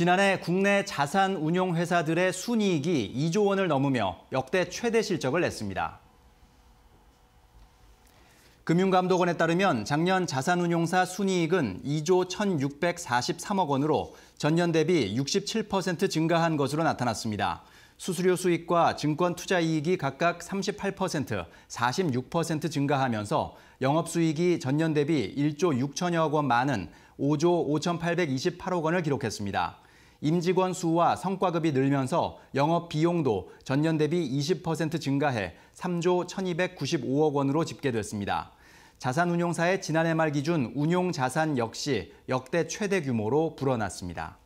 지난해 국내 자산 운용 회사들의 순이익이 2조 원을 넘으며 역대 최대 실적을 냈습니다. 금융감독원에 따르면 작년 자산운용사 순이익은 2조 1,643억 원으로 전년 대비 67% 증가한 것으로 나타났습니다. 수수료 수익과 증권 투자 이익이 각각 38%, 46% 증가하면서 영업 수익이 전년 대비 1조 6천여억 원 많은 5조 5,828억 원을 기록했습니다. 임직원 수와 성과급이 늘면서 영업 비용도 전년 대비 20% 증가해 3조 1,295억 원으로 집계됐습니다. 자산운용사의 지난해 말 기준 운용 자산 역시 역대 최대 규모로 불어났습니다.